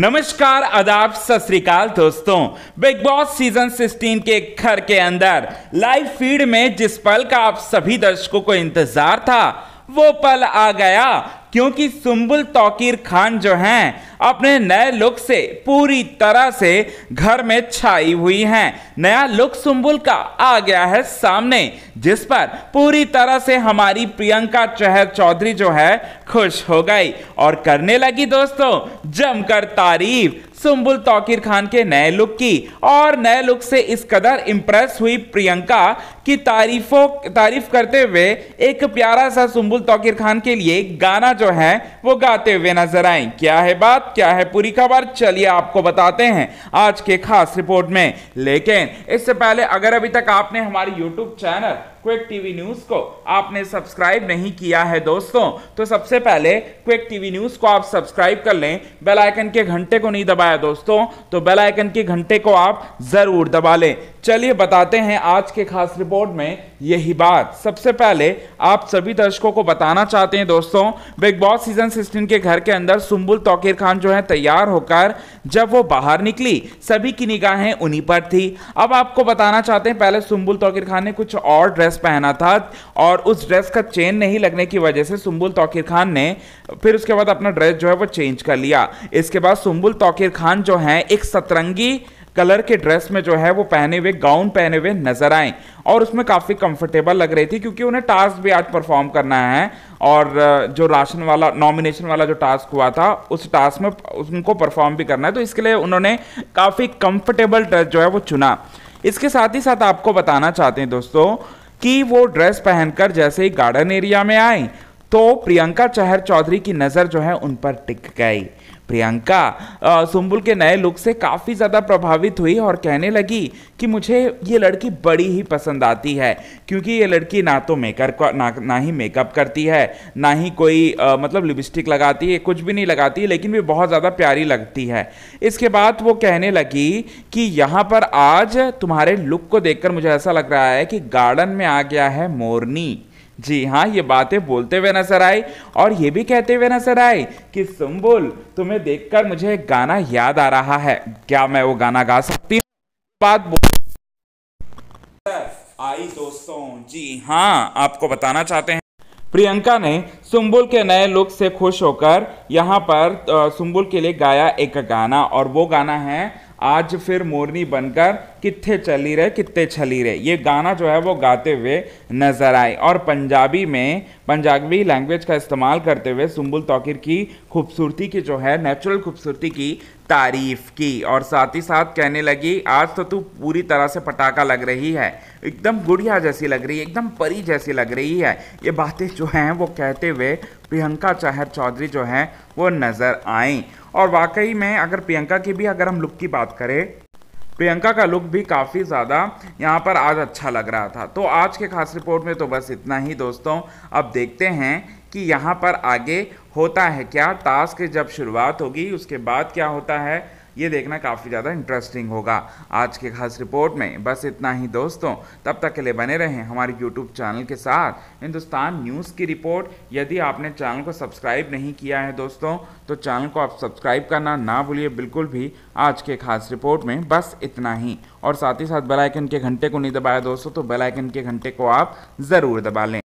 नमस्कार आदाब सत श्रीकाल दोस्तों बिग बॉस सीजन 16 के घर के अंदर लाइव फीड में जिस पल का आप सभी दर्शकों को इंतजार था वो पल आ गया क्योंकि सुम्बुल तौकीर खान जो हैं अपने नए लुक से पूरी तरह से घर में छाई हुई हैं नया लुक सुम्बुल का आ गया है सामने जिस पर पूरी तरह से हमारी प्रियंका चहर चौधरी जो है खुश हो गई और करने लगी दोस्तों जमकर तारीफ सुम्बुल तौकीर खान के नए लुक की और नए लुक से इस कदर इम्प्रेस हुई प्रियंका की तारीफों तारीफ करते हुए एक प्यारा सा सुम्बुल तौकीर खान के लिए गाना जो है वो गाते हुए नजर आए क्या है बात क्या है पूरी खबर चलिए आपको बताते हैं आज के खास रिपोर्ट में लेकिन इससे पहले अगर अभी तक आपने हमारे YouTube channel Quick TV news को आपने सब्सक्राइब नहीं किया है दोस्तों तो सबसे पहले क्विक टीवी न्यूज को आप सब्सक्राइब कर लें बेल आइकन के घंटे को नहीं दबाया दोस्तों तो बेल आइकन के घंटे को आप जरूर दबा लें चलिए बताते हैं आज के खास रिपोर्ट में यही बात सबसे पहले आप सभी दर्शकों को बताना चाहते हैं दोस्तों बिग बॉस सीजन 16 के घर के अंदर सुम्बुल तोकीर खान जो है तैयार होकर जब वो बाहर निकली सभी की निगाहें उन्हीं पर थी अब आपको बताना चाहते हैं पहले सुम्बुल तोकीर खान ने कुछ और ड्रेस पहना था और उस ड्रेस का चेन नहीं लगने की वजह से सुम्बुल तोकीर खान ने फिर उसके बाद अपना ड्रेस जो है वो चेंज कर लिया इसके बाद सुम्बुल तोकीर खान जो है एक सतरंगी कलर के ड्रेस में जो है वो पहने हुए गाउन पहने हुए नजर आए और उसमें काफ़ी कंफर्टेबल लग रही थी क्योंकि उन्हें टास्क भी आज परफॉर्म करना है और जो राशन वाला नॉमिनेशन वाला जो टास्क हुआ था उस टास्क में उनको परफॉर्म भी करना है तो इसके लिए उन्होंने काफ़ी कंफर्टेबल ड्रेस जो है वो चुना इसके साथ ही साथ आपको बताना चाहते हैं दोस्तों कि वो ड्रेस पहनकर जैसे ही गार्डन एरिया में आए तो प्रियंका चहर चौधरी की नज़र जो है उन पर टिक गई प्रियंका सुम्बुल के नए लुक से काफ़ी ज़्यादा प्रभावित हुई और कहने लगी कि मुझे ये लड़की बड़ी ही पसंद आती है क्योंकि ये लड़की ना तो मेकर ना ना ही मेकअप करती है ना ही कोई आ, मतलब लिपस्टिक लगाती है कुछ भी नहीं लगाती लेकिन भी बहुत ज़्यादा प्यारी लगती है इसके बाद वो कहने लगी कि यहाँ पर आज तुम्हारे लुक को देखकर मुझे ऐसा लग रहा है कि गार्डन में आ गया है मोरनी जी हाँ ये बातें बोलते हुए नजर आए और ये भी कहते हुए नजर आए कि सुम्बुल तुम्हें देखकर मुझे एक गाना याद आ रहा है क्या मैं वो गाना गा सकती हूँ बात बोल आई दोस्तों जी हाँ आपको बताना चाहते हैं प्रियंका ने सुम्बुल के नए लुक से खुश होकर यहाँ पर सुम्बुल के लिए गाया एक गाना और वो गाना है आज फिर मोरनी बनकर कितने चली रहे कितने छली रहे ये गाना जो है वो गाते हुए नजर आए और पंजाबी में पंजाबी लैंग्वेज का इस्तेमाल करते हुए सुम्बुल तोकिर की खूबसूरती की जो है नेचुरल खूबसूरती की तारीफ की और साथ ही साथ कहने लगी आज तो तू पूरी तरह से पटाखा लग रही है एकदम गुड़िया जैसी लग रही है एकदम परी जैसी लग रही है ये बातें जो हैं वो कहते हुए प्रियंका चाहर चौधरी जो हैं वो नज़र आई और वाकई में अगर प्रियंका की भी अगर हम लुक की बात करें प्रियंका का लुक भी काफ़ी ज़्यादा यहाँ पर आज अच्छा लग रहा था तो आज के खास रिपोर्ट में तो बस इतना ही दोस्तों अब देखते हैं कि यहाँ पर आगे होता है क्या टास्क जब शुरुआत होगी उसके बाद क्या होता है ये देखना काफ़ी ज़्यादा इंटरेस्टिंग होगा आज के खास रिपोर्ट में बस इतना ही दोस्तों तब तक के लिए बने रहें हमारे यूट्यूब चैनल के साथ हिंदुस्तान न्यूज़ की रिपोर्ट यदि आपने चैनल को सब्सक्राइब नहीं किया है दोस्तों तो चैनल को आप सब्सक्राइब करना ना भूलिए बिल्कुल भी आज के खास रिपोर्ट में बस इतना ही और साथ ही साथ बेलाइकन के घंटे को नहीं दबाया दोस्तों तो बेलाइकन के घंटे को आप ज़रूर दबा लें